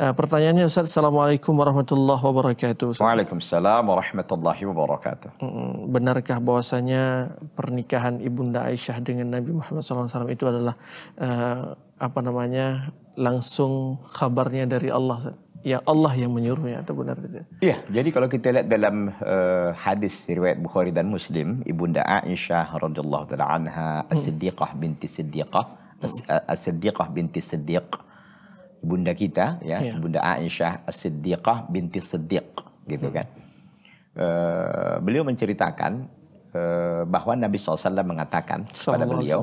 Eh, pertanyaannya Ustaz, Assalamualaikum warahmatullahi wabarakatuh. Ustaz. Waalaikumsalam warahmatullahi wabarakatuh. Benarkah bahwasanya pernikahan Ibunda Aisyah dengan Nabi Muhammad SAW itu adalah uh, apa namanya langsung kabarnya dari Allah Ustaz? Ya Allah yang menyuruhnya atau benar tidak? Iya, jadi kalau kita lihat dalam uh, hadis riwayat Bukhari dan Muslim, Ibunda Aisyah radhiyallahu taala anha As-Siddiqah binti Siddiqah, As-Siddiqah binti Siddiq, Bunda kita ya, ya. bunda Aisyah As-Siddiqah binti Siddiq gitu hmm. kan. Uh, beliau menceritakan uh, bahwa Nabi SAW mengatakan Salam kepada beliau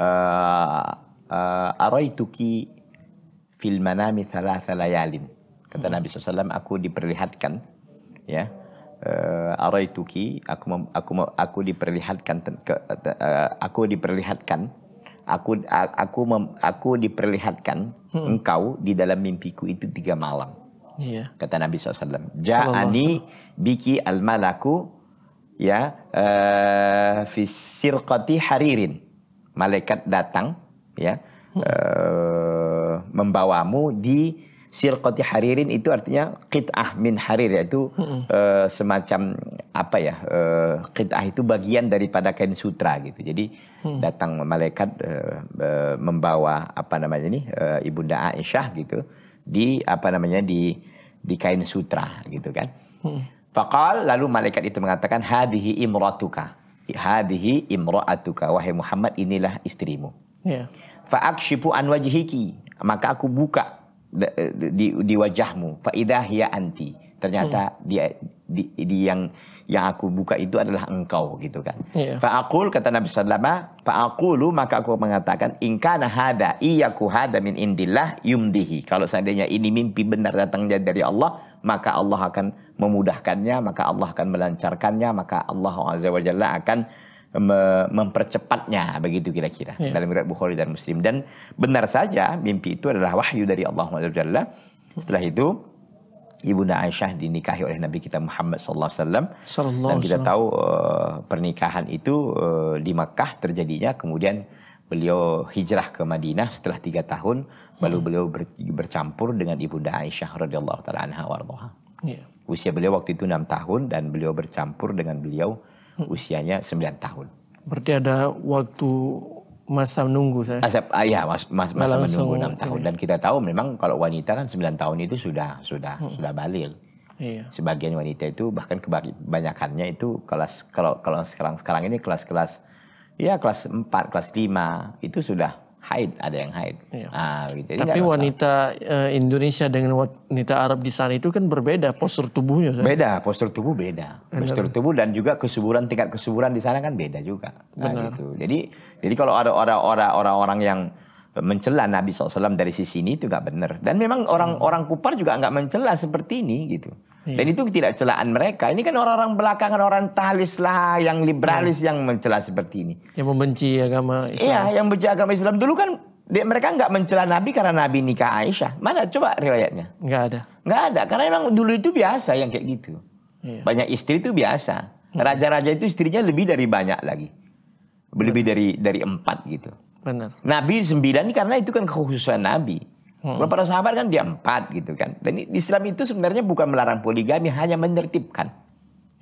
uh, uh, araituki fil manami thalatha layalin. Kata hmm. Nabi SAW aku diperlihatkan ya uh, araituki aku aku aku diperlihatkan ke, uh, aku diperlihatkan aku aku mem, aku diperlihatkan hmm. engkau di dalam mimpiku itu tiga malam. Iya. Kata Nabi SAW. Ja'ani biki al malaku ya uh, haririn. Malaikat datang ya hmm. uh, membawamu di Silqati haririn itu artinya qit'ah min harir yaitu hmm. uh, semacam apa ya uh, qit'ah itu bagian daripada kain sutra gitu. Jadi hmm. datang malaikat uh, uh, membawa apa namanya nih uh, Ibunda Aisyah gitu di apa namanya di di kain sutra gitu kan. Hmm. lalu malaikat itu mengatakan hadihi imratuka. Hadihi imra'atuka wahai Muhammad inilah istrimu. Yeah. Fa'akshifu an wajhiki maka aku buka di, di wajahmu faidah ya anti ternyata hmm. dia di, di yang yang aku buka itu adalah engkau gitu kan yeah. faakul kata Nabi Sallallahu faakulu maka aku mengatakan inka nahada iya ku min indillah yumdihi kalau seandainya ini mimpi benar datangnya dari Allah maka Allah akan memudahkannya maka Allah akan melancarkannya maka Allah azza wajalla akan mempercepatnya begitu kira-kira yeah. dalam riwayat Bukhari dan Muslim dan benar saja mimpi itu adalah wahyu dari Allah Subhanahu Setelah itu Ibunda Aisyah dinikahi oleh Nabi kita Muhammad sallallahu alaihi wasallam. Dan kita tahu eh, pernikahan itu eh, di Makkah terjadinya kemudian beliau hijrah ke Madinah setelah tiga tahun hmm. baru beliau bercampur dengan ibunda Aisyah radhiyallahu taala anha warḍaha. Yeah. Usia beliau waktu itu enam tahun dan beliau bercampur dengan beliau usianya 9 tahun. Berarti ada waktu masa menunggu saya. Asap, ah, ya, mas, mas, masa langsung, menunggu 6 tahun iya. dan kita tahu memang kalau wanita kan 9 tahun itu sudah sudah hmm. sudah balil. Iya. Sebagian wanita itu bahkan kebanyakannya itu kelas kalau kalau sekarang sekarang ini kelas-kelas ya kelas 4, kelas 5 itu sudah haid, ada yang haid. Iya. Ah, gitu. Tapi wanita uh, Indonesia dengan wanita Arab di sana itu kan berbeda postur tubuhnya. Saya. Beda, postur tubuh beda. Benar. Postur tubuh dan juga kesuburan tingkat kesuburan di sana kan beda juga. Nah, gitu. Jadi jadi kalau ada orang-orang orang-orang yang mencela Nabi SAW dari sisi ini itu nggak benar. Dan memang orang-orang kupar juga nggak mencela seperti ini gitu. Iya. Dan itu tidak celaan mereka. Ini kan orang-orang belakangan orang talis lah, yang liberalis hmm. yang mencela seperti ini. Yang membenci agama Islam. Iya, yang benci agama Islam dulu kan mereka nggak mencela Nabi karena Nabi nikah Aisyah. Mana coba riwayatnya? Nggak ada. Nggak ada, karena memang dulu itu biasa yang kayak gitu. Iya. Banyak istri itu biasa. Hmm. Raja-raja itu istrinya lebih dari banyak lagi. Lebih Benar. dari dari empat gitu. Benar. Nabi sembilan ini karena itu kan kekhususan Nabi. Hmm. Kalau para sahabat kan dia empat gitu kan. Dan Islam itu sebenarnya bukan melarang poligami, hanya menertibkan.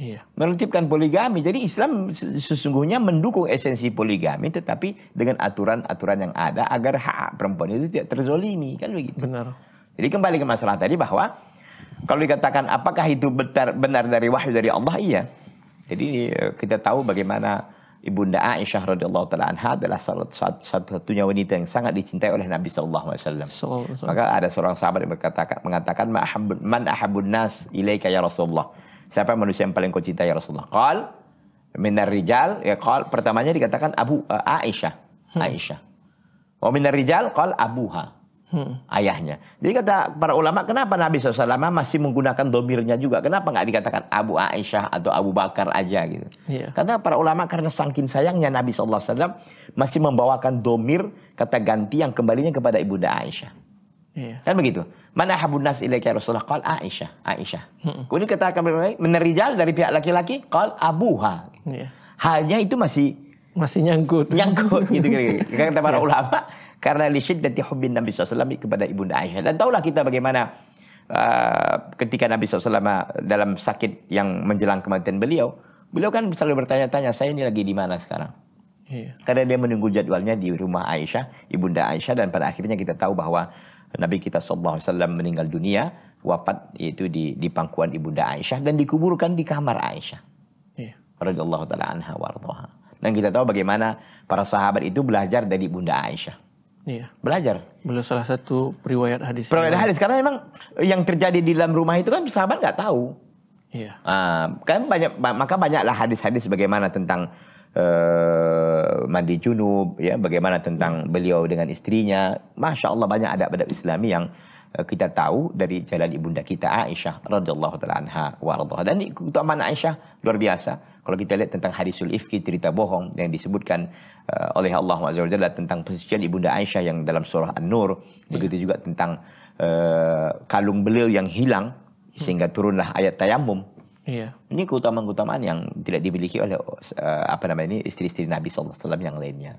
Iya. Menertibkan poligami. Jadi Islam sesungguhnya mendukung esensi poligami, tetapi dengan aturan-aturan yang ada agar hak perempuan itu tidak terzolimi kan begitu. Benar. Jadi kembali ke masalah tadi bahwa kalau dikatakan apakah itu benar dari wahyu dari Allah iya. Jadi eh, kita tahu bagaimana Ibunda Aisyah radhiyallahu taala anha adalah salah satu satunya wanita yang sangat dicintai oleh Nabi sallallahu alaihi wasallam. Maka ada seorang sahabat yang berkata mengatakan man ahabun nas ilaika ya Rasulullah. Siapa manusia yang paling kau cintai ya Rasulullah? Qal minar rijal ya qal pertamanya dikatakan Abu uh, Aisyah. Hmm. Aisyah. Wa minar rijal qal abuha hmm. ayahnya. Jadi kata para ulama, kenapa Nabi SAW masih menggunakan domirnya juga? Kenapa nggak dikatakan Abu Aisyah atau Abu Bakar aja gitu? Yeah. Karena para ulama karena saking sayangnya Nabi SAW masih membawakan domir kata ganti yang kembalinya kepada ibunda Aisyah. Yeah. Kan begitu. Mana habun nas ilaika ya Rasulullah? Qal Aisyah. Aisyah. Hmm. Kemudian kita akan menerijal dari pihak laki-laki. Qal Abuha. Yeah. Halnya itu masih masih nyangkut. Nyangkut gitu kira-kira. Kata para iya. ulama, karena li dari hobi Nabi SAW kepada Ibunda Aisyah. Dan tahulah kita bagaimana uh, ketika Nabi SAW uh, dalam sakit yang menjelang kematian beliau. Beliau kan selalu bertanya-tanya, saya ini lagi di mana sekarang? Iya. Karena dia menunggu jadwalnya di rumah Aisyah, Ibunda Aisyah. Dan pada akhirnya kita tahu bahwa Nabi kita SAW meninggal dunia. Wafat itu di, di pangkuan Ibunda Aisyah. Dan dikuburkan di kamar Aisyah. Iya. Radiyallahu ta'ala anha warḍaha. Dan kita tahu bagaimana para sahabat itu belajar dari Bunda Aisyah. Iya. Belajar. Beliau salah satu periwayat hadis. Periwayat hadis karena memang yang terjadi di dalam rumah itu kan sahabat nggak tahu. Iya. Uh, kan banyak maka banyaklah hadis-hadis bagaimana tentang uh, mandi junub ya, bagaimana tentang beliau dengan istrinya. Masya Allah banyak adab-adab Islami yang Eh, kita tahu dari jalan ibunda kita Aisyah radhiyallahu taala anha warḍah. Dan keutamaan Aisyah luar biasa. Kalau kita lihat tentang hadisul ifki cerita bohong yang disebutkan uh, oleh Allah Azza wa tentang persijian ibunda Aisyah yang dalam surah An-Nur, yeah. begitu juga tentang uh, kalung beliau yang hilang sehingga hmm. turunlah ayat tayamum. Yeah. Ini keutamaan-keutamaan yang tidak dimiliki oleh uh, apa namanya ini istri-istri Nabi SAW yang lainnya.